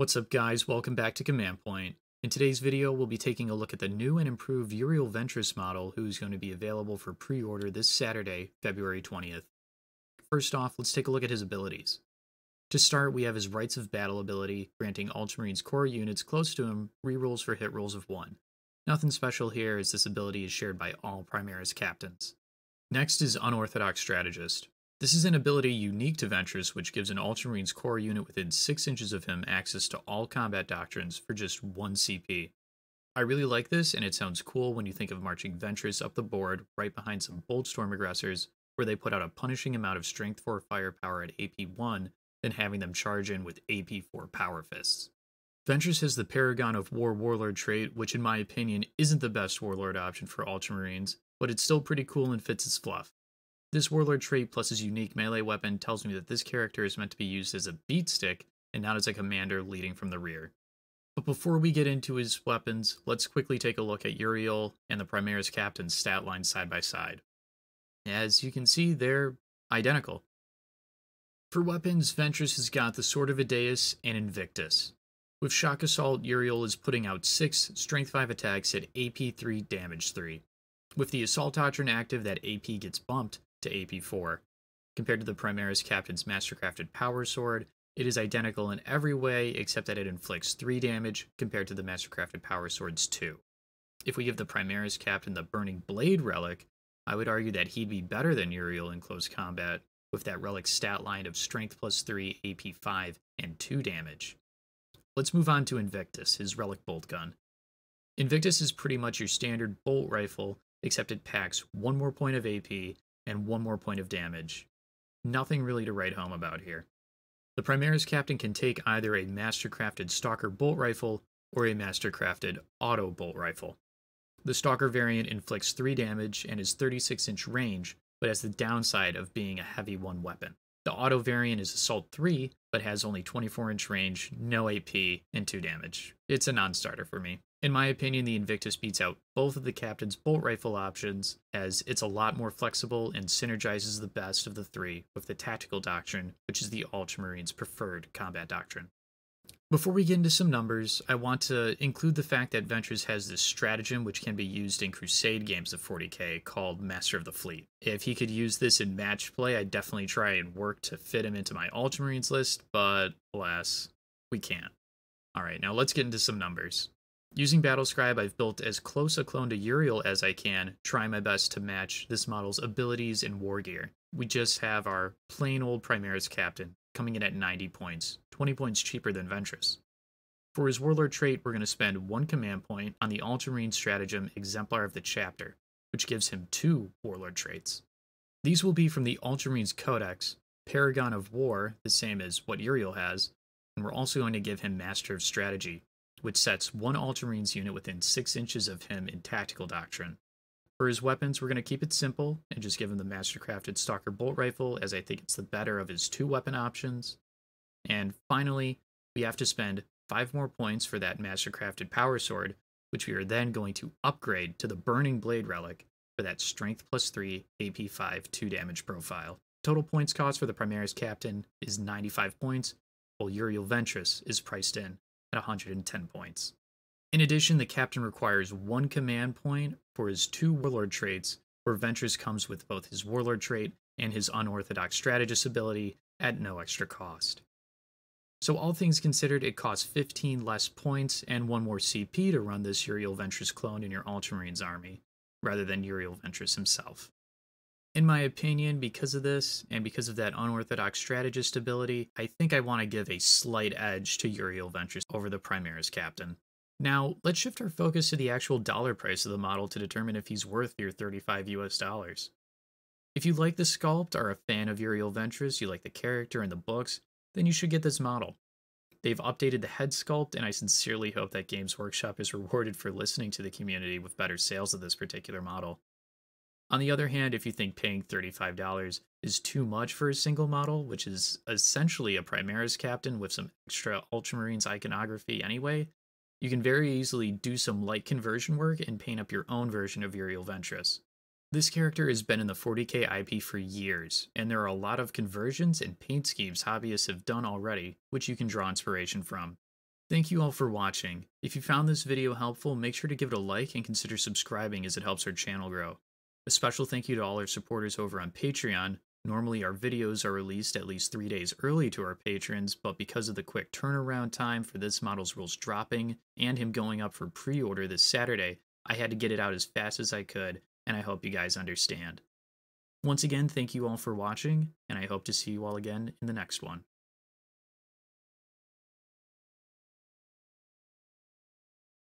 What's up guys, welcome back to Command Point. In today's video, we'll be taking a look at the new and improved Uriel Ventress model who's going to be available for pre-order this Saturday, February 20th. First off, let's take a look at his abilities. To start, we have his Rights of Battle ability, granting Ultramarines core units close to him rerolls for hit rolls of 1. Nothing special here as this ability is shared by all Primaris captains. Next is Unorthodox Strategist. This is an ability unique to Ventress, which gives an Ultramarine's core unit within 6 inches of him access to all combat doctrines for just 1 CP. I really like this, and it sounds cool when you think of marching Ventress up the board right behind some Bold Storm Aggressors, where they put out a punishing amount of Strength 4 firepower at AP 1, then having them charge in with AP 4 Power Fists. Ventress has the Paragon of War Warlord trait, which in my opinion isn't the best Warlord option for Ultramarines, but it's still pretty cool and fits its fluff. This Warlord trait plus his unique melee weapon tells me that this character is meant to be used as a beat stick and not as a commander leading from the rear. But before we get into his weapons, let's quickly take a look at Uriel and the Primaris Captain's stat line side by side. As you can see, they're identical. For weapons, Ventress has got the Sword of Adeus and Invictus. With Shock Assault, Uriel is putting out 6 Strength 5 attacks at AP 3, Damage 3. With the Assault Doctrine active, that AP gets bumped, to AP4. Compared to the Primaris Captain's Mastercrafted Power Sword, it is identical in every way except that it inflicts 3 damage compared to the Mastercrafted Power Sword's 2. If we give the Primaris Captain the Burning Blade relic, I would argue that he'd be better than Uriel in close combat with that relic's stat line of Strength plus 3, AP 5, and 2 damage. Let's move on to Invictus, his relic bolt gun. Invictus is pretty much your standard bolt rifle, except it packs one more point of AP and one more point of damage. Nothing really to write home about here. The Primaris captain can take either a mastercrafted Stalker bolt rifle or a mastercrafted auto bolt rifle. The Stalker variant inflicts 3 damage and is 36 inch range, but has the downside of being a heavy 1 weapon. The auto variant is Assault 3, but has only 24 inch range, no AP, and 2 damage. It's a non starter for me. In my opinion, the Invictus beats out both of the Captain's bolt rifle options, as it's a lot more flexible and synergizes the best of the three with the Tactical Doctrine, which is the Ultramarine's preferred combat doctrine. Before we get into some numbers, I want to include the fact that Ventures has this stratagem which can be used in Crusade games of 40k called Master of the Fleet. If he could use this in match play, I'd definitely try and work to fit him into my Ultramarines list, but alas, we can't. All right, now let's get into some numbers. Using Battlescribe, I've built as close a clone to Uriel as I can, trying my best to match this model's abilities and war gear. We just have our plain old Primaris captain coming in at 90 points, 20 points cheaper than Ventress. For his Warlord trait, we're going to spend one command point on the Ultramarine Stratagem Exemplar of the Chapter, which gives him two Warlord traits. These will be from the Ultramarine's Codex, Paragon of War, the same as what Uriel has, and we're also going to give him Master of Strategy, which sets one Ultramarine's unit within six inches of him in tactical doctrine. For his weapons, we're going to keep it simple and just give him the Mastercrafted Stalker Bolt Rifle, as I think it's the better of his two weapon options. And finally, we have to spend five more points for that Mastercrafted Power Sword, which we are then going to upgrade to the Burning Blade Relic for that Strength plus 3, AP 5, 2 damage profile. Total points cost for the Primaris Captain is 95 points, while Uriel Ventress is priced in at 110 points. In addition, the captain requires one command point for his two warlord traits, where Ventures comes with both his warlord trait and his unorthodox strategist ability at no extra cost. So, all things considered, it costs 15 less points and one more CP to run this Uriel Ventress clone in your Ultramarines army, rather than Uriel Ventress himself. In my opinion, because of this, and because of that unorthodox strategist ability, I think I want to give a slight edge to Uriel Ventures over the Primaris captain. Now, let's shift our focus to the actual dollar price of the model to determine if he's worth your 35 US dollars. If you like the sculpt, are a fan of Uriel Ventures, you like the character and the books, then you should get this model. They've updated the head sculpt, and I sincerely hope that Games Workshop is rewarded for listening to the community with better sales of this particular model. On the other hand, if you think paying $35 is too much for a single model, which is essentially a Primaris captain with some extra Ultramarines iconography anyway, you can very easily do some light conversion work and paint up your own version of Uriel Ventress. This character has been in the 40k IP for years, and there are a lot of conversions and paint schemes hobbyists have done already, which you can draw inspiration from. Thank you all for watching. If you found this video helpful, make sure to give it a like and consider subscribing as it helps our channel grow. A special thank you to all our supporters over on Patreon. Normally, our videos are released at least three days early to our patrons, but because of the quick turnaround time for this model's rules dropping and him going up for pre order this Saturday, I had to get it out as fast as I could, and I hope you guys understand. Once again, thank you all for watching, and I hope to see you all again in the next one.